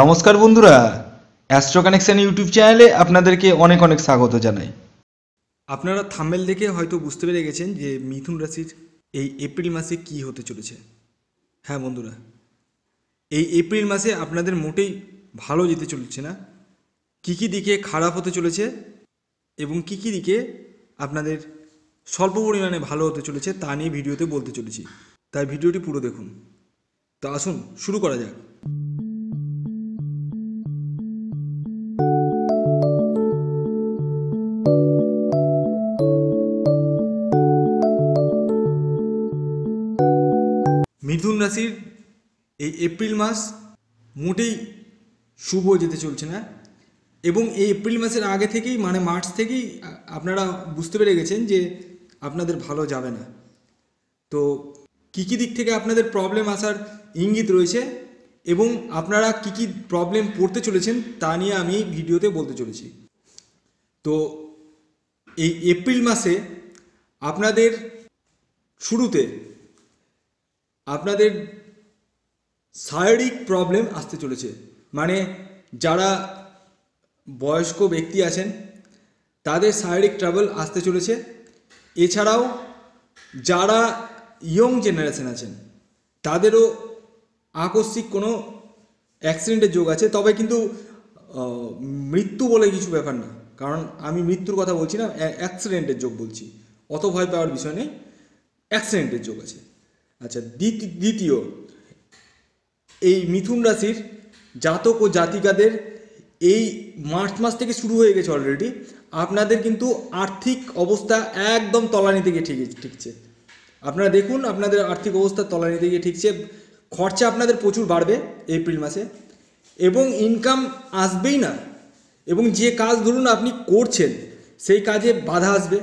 নমস্কার বন্ধুরা astro connection YouTube চ্যানেলে আপনাদেরকে অনেক অনেক স্বাগত জানাই আপনারা থাম্বেল দেখে হয়তো বুঝতে পেরে গেছেন যে মিথুন রাশির এই এপ্রিল মাসে কি হতে চলেছে হ্যাঁ বন্ধুরা এই এপ্রিল মাসে আপনাদের মোটেই ভালো যেতে চলেছে না কী কী দিকে খারাপ হতে চলেছে এবং কী কী দিকে আপনাদের স্বল্প পরিমাণে ভালো হতে চলেছে তা নিয়ে ভিডিওতে বলতে চলেছি তাই ভিডিওটি পুরো দেখুন তো আসুন শুরু করা যাক মিথুন রাশির এই এপ্রিল মাস মোটেই শুভ যেতে চলছে না এবং এই এপ্রিল মাসের আগে থেকেই মানে মার্চ থেকেই আপনারা বুঝতে পেরে গেছেন যে আপনাদের ভালো যাবে না তো কী কী দিক থেকে আপনাদের প্রবলেম আসার ইঙ্গিত রয়েছে এবং আপনারা কী কী প্রবলেম পড়তে চলেছেন তা নিয়ে আমি ভিডিওতে বলতে চলেছি তো এই এপ্রিল মাসে আপনাদের শুরুতে আপনাদের শারীরিক প্রবলেম আসতে চলেছে মানে যারা বয়স্ক ব্যক্তি আছেন তাদের শারীরিক ট্রাবল আসতে চলেছে এছাড়াও যারা ইয়ং জেনারেশন আছেন তাদেরও আকস্মিক কোনো অ্যাক্সিডেন্টের যোগ আছে তবে কিন্তু মৃত্যু বলে কিছু ব্যাপার না কারণ আমি মৃত্যুর কথা বলছি না অ্যাক্সিডেন্টের যোগ বলছি অত ভয় পাওয়ার বিষয় নেই অ্যাক্সিডেন্টের যোগ আছে আচ্ছা দ্বিতীয় এই মিথুন রাশির জাতক ও জাতিকাদের এই মার্চ মাস থেকে শুরু হয়ে গেছে অলরেডি আপনাদের কিন্তু আর্থিক অবস্থা একদম তলানি থেকে ঠিক ঠিকছে আপনারা দেখুন আপনাদের আর্থিক অবস্থা তলানি থেকে ঠিকছে খরচা আপনাদের প্রচুর বাড়বে এপ্রিল মাসে এবং ইনকাম আসবেই না এবং যে কাজ ধরুন আপনি করছেন সেই কাজে বাধা আসবে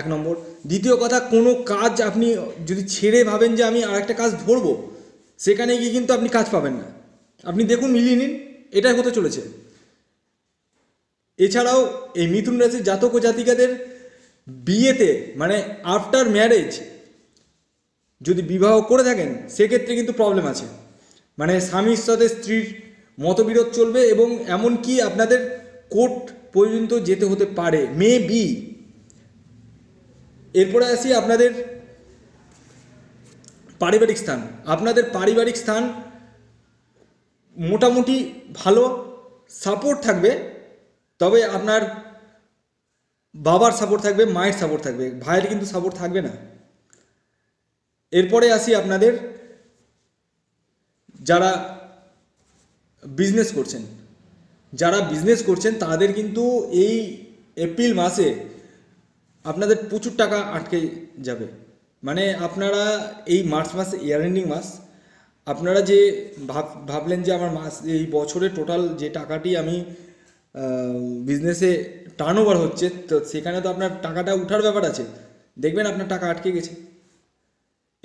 এক নম্বর দ্বিতীয় কথা কোনো কাজ আপনি যদি ছেড়ে ভাবেন যে আমি আর একটা কাজ ধরবো সেখানে গিয়ে কিন্তু আপনি কাজ পাবেন না আপনি দেখুন মিলিয়ে নিন এটাই হতে চলেছে এছাড়াও এই মিথুন রাশির জাতক ও জাতিকাদের বিয়েতে মানে আফটার ম্যারেজ যদি বিবাহ করে থাকেন সেক্ষেত্রে কিন্তু প্রবলেম আছে মানে স্বামীর সাথে স্ত্রীর মতবিরোধ চলবে এবং এমন কি আপনাদের কোর্ট পর্যন্ত যেতে হতে পারে মে বি এরপরে আসি আপনাদের পারিবারিক স্থান আপনাদের পারিবারিক স্থান মোটামুটি ভালো সাপোর্ট থাকবে তবে আপনার বাবার সাপোর্ট থাকবে মায়ের সাপোর্ট থাকবে ভাইয়ের কিন্তু সাপোর্ট থাকবে না এরপরে আসি আপনাদের যারা বিজনেস করছেন যারা বিজনেস করছেন তাদের কিন্তু এই এপ্রিল মাসে আপনাদের প্রচুর টাকা আটকে যাবে মানে আপনারা এই মার্চ মাস ইয়ার এন্ডিং মাস আপনারা যে ভাব ভাবলেন যে আমার মাস এই বছরে টোটাল যে টাকাটি আমি বিজনেসে টার্ন ওভার হচ্ছে তো সেখানে তো আপনার টাকাটা উঠার ব্যাপার আছে দেখবেন আপনার টাকা আটকে গেছে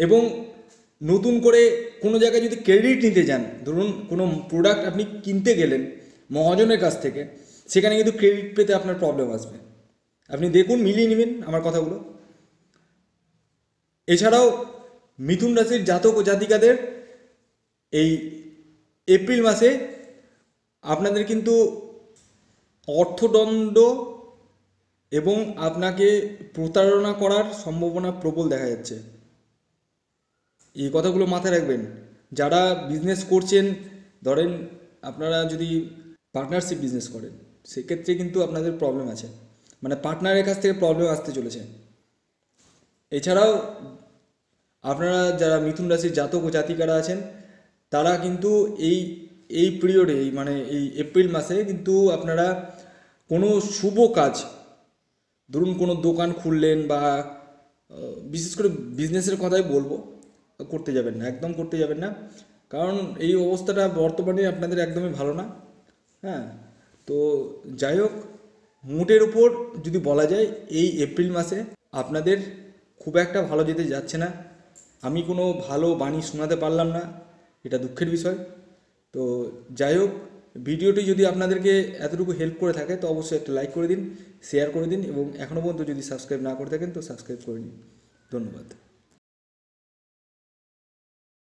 এবং নতুন করে কোনো জায়গায় যদি ক্রেডিট নিতে যান ধরুন কোনো প্রোডাক্ট আপনি কিনতে গেলেন মহাজনের কাছ থেকে সেখানে কিন্তু ক্রেডিট পেতে আপনার প্রবলেম আসবে আপনি দেখুন মিলিয়ে নেবেন আমার কথাগুলো এছাড়াও মিথুন রাশির জাতক ও জাতিকাদের এই এপ্রিল মাসে আপনাদের কিন্তু অর্থদণ্ড এবং আপনাকে প্রতারণা করার সম্ভাবনা প্রবল দেখা যাচ্ছে এই কথাগুলো মাথায় রাখবেন যারা বিজনেস করছেন ধরেন আপনারা যদি পার্টনারশিপ বিজনেস করেন সেক্ষেত্রে কিন্তু আপনাদের প্রবলেম আছে মানে পার্টনারের কাছ থেকে প্রবলেম আসতে চলেছে এছাড়াও আপনারা যারা মিথুন রাশির জাতক ও জাতিকারা আছেন তারা কিন্তু এই এই পিরিয়ডে এই মানে এই এপ্রিল মাসে কিন্তু আপনারা কোনো শুভ কাজ ধরুন কোনো দোকান খুললেন বা বিশেষ করে বিজনেসের কথাই বলবো করতে যাবেন না একদম করতে যাবেন না কারণ এই অবস্থাটা বর্তমানে আপনাদের একদমই ভালো না হ্যাঁ তো যাই হোক মুটের উপর যদি বলা যায় এই এপ্রিল মাসে আপনাদের খুব একটা ভালো যেতে যাচ্ছে না আমি কোনো ভালো বাণী শোনাতে পারলাম না এটা দুঃখের বিষয় তো যাই হোক ভিডিওটি যদি আপনাদেরকে এতটুকু হেল্প করে থাকে তো অবশ্যই একটা লাইক করে দিন শেয়ার করে দিন এবং এখনও পর্যন্ত যদি সাবস্ক্রাইব না করে থাকেন তো সাবস্ক্রাইব করে নিন ধন্যবাদ